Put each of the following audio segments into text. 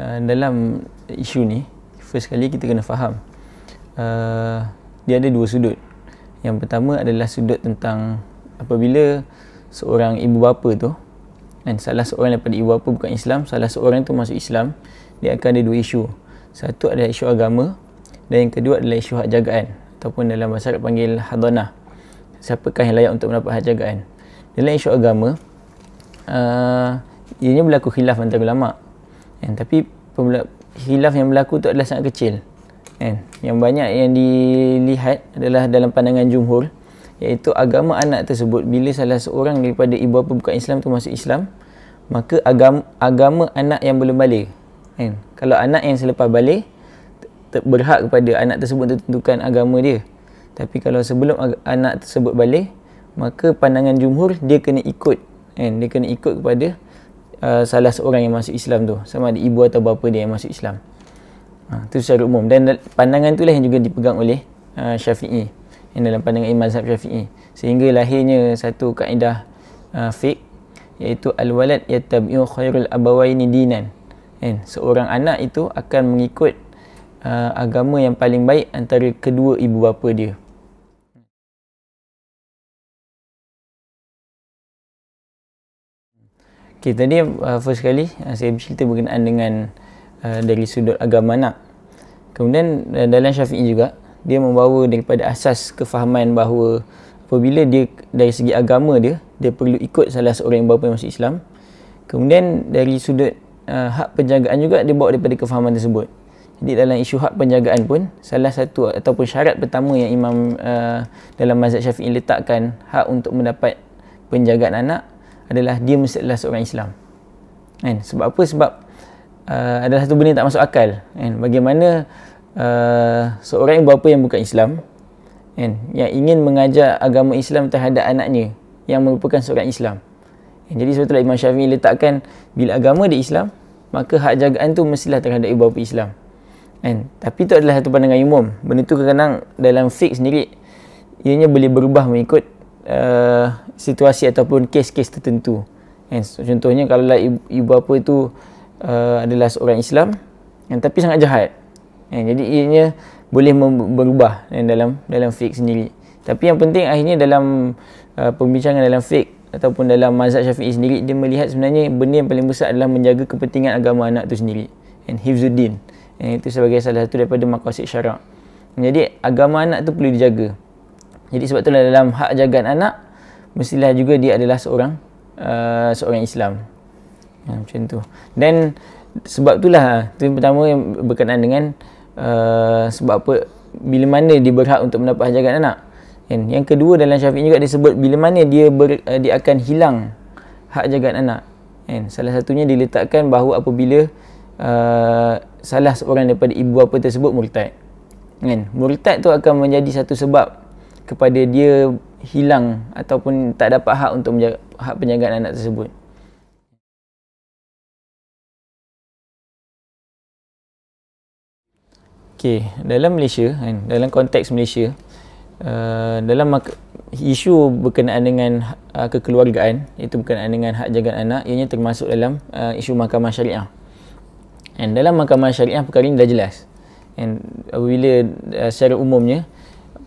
Ah, dalam isu ni first sekali kita kena faham uh, dia ada dua sudut yang pertama adalah sudut tentang apabila seorang ibu bapa tu dan salah seorang daripada ibu bapa bukan Islam salah seorang tu masuk Islam dia akan ada dua isu satu adalah isu agama dan yang kedua adalah isu hak jagaan ataupun dalam bahasa Arab panggil hadanah siapakah yang layak untuk mendapat hak jagaan dalam isu agama uh, ianya berlaku khilaf antara ulama' kan? tapi hilaf yang berlaku tu adalah sangat kecil kan? yang banyak yang dilihat adalah dalam pandangan jumhur iaitu agama anak tersebut bila salah seorang daripada ibu bapa bukan Islam tu masuk Islam maka agama, agama anak yang belum balik kan? kalau anak yang selepas balik berhak kepada anak tersebut untuk tentukan agama dia tapi kalau sebelum anak tersebut balik maka pandangan jumhur dia kena ikut kan? dia kena ikut kepada Uh, salah seorang yang masuk Islam tu sama ada ibu atau bapa dia yang masuk Islam ha, tu secara umum dan pandangan tu lah yang juga dipegang oleh uh, syafi'i yang dalam pandangan imam Zab syafi'i sehingga lahirnya satu kaedah uh, fiqh iaitu al-walad yatabiyu khairul abawaini dinan kan? seorang anak itu akan mengikut uh, agama yang paling baik antara kedua ibu bapa dia Okay, tadi uh, first kali uh, saya bercerita berkenaan dengan uh, dari sudut agama nak. Kemudian uh, dalam Syafi'i juga, dia membawa daripada asas kefahaman bahawa apabila dia dari segi agama dia, dia perlu ikut salah seorang yang berapa yang masuk Islam. Kemudian dari sudut uh, hak penjagaan juga, dia bawa daripada kefahaman tersebut. Jadi dalam isu hak penjagaan pun, salah satu ataupun syarat pertama yang Imam uh, dalam mazhab Syafi'i letakkan hak untuk mendapat penjagaan anak adalah dia mesti adalah seorang Islam kan sebab apa sebab uh, adalah satu benda tak masuk akal kan bagaimana uh, seorang ibu bapa yang bukan Islam kan yang ingin mengajar agama Islam terhadap anaknya yang merupakan seorang Islam kan? jadi sebab itulah Imam Syafi'i letakkan bila agama dia Islam maka hak jagaan tu mestilah terhadap ibu bapa Islam kan tapi itu adalah satu pandangan umum benda tu kadang dalam fik sendiri ianya boleh berubah mengikut uh, situasi ataupun kes-kes tertentu. Kan? So, contohnya kalau ibu, ibu bapa itu uh, eh, adalah seorang Islam kan? tapi sangat jahat. Kan? Jadi ianya boleh berubah kan? dalam dalam fik sendiri. Tapi yang penting akhirnya dalam uh, pembincangan dalam fik ataupun dalam mazhab Syafi'i sendiri dia melihat sebenarnya benda yang paling besar adalah menjaga kepentingan agama anak tu sendiri. dan Hifzuddin. Kan? Itu sebagai salah satu daripada maqasid syarak. Jadi agama anak tu perlu dijaga. Jadi sebab itulah dalam hak jagaan anak mestilah juga dia adalah seorang uh, seorang Islam. Ya, macam tu. Dan sebab itulah tu yang pertama yang berkenaan dengan uh, sebab apa bila mana dia berhak untuk mendapat hak jagaan anak. Kan? Yang kedua dalam Syafi'i juga disebut bila mana dia ber, uh, dia akan hilang hak jagaan anak. Kan? Salah satunya diletakkan bahawa apabila uh, salah seorang daripada ibu bapa tersebut murtad. Kan? Murtad tu akan menjadi satu sebab kepada dia hilang ataupun tak dapat hak untuk menjaga, hak penjagaan anak tersebut. Okay, dalam Malaysia kan, dalam konteks Malaysia, uh, dalam isu berkenaan dengan uh, kekeluargaan, itu berkenaan dengan hak jagaan anak, ianya termasuk dalam uh, isu mahkamah syariah. Dan dalam mahkamah syariah perkara ini dah jelas. Dan apabila uh, secara umumnya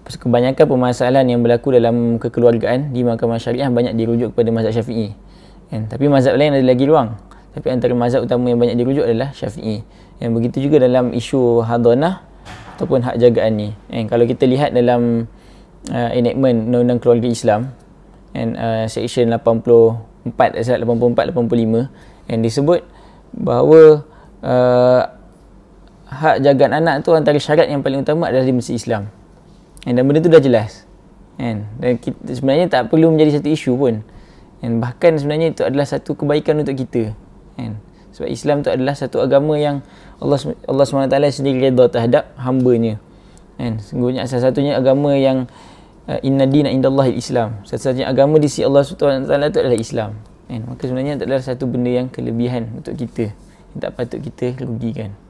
kebanyakan permasalahan yang berlaku dalam kekeluargaan di mahkamah syariah banyak dirujuk kepada mazhab syafi'i kan? tapi mazhab lain ada lagi ruang tapi antara mazhab utama yang banyak dirujuk adalah syafi'i yang begitu juga dalam isu hadonah ataupun hak jagaan ni kan? kalau kita lihat dalam uh, enactment undang-undang keluarga Islam kan? uh, section 84 84 85 yang disebut bahawa uh, hak jagaan anak tu antara syarat yang paling utama adalah di mesti Islam And dan benda tu dah jelas. Kan? Dan kita sebenarnya tak perlu menjadi satu isu pun. And bahkan sebenarnya itu adalah satu kebaikan untuk kita. Kan? Sebab Islam tu adalah satu agama yang Allah Allah SWT sendiri redha terhadap hamba-Nya. Kan? Sungguhnya salah satunya agama yang uh, inna dina indallahi Islam. Satu-satunya agama di si Allah SWT itu adalah Islam. Kan? Maka sebenarnya itu adalah satu benda yang kelebihan untuk kita. Yang tak patut kita rugikan.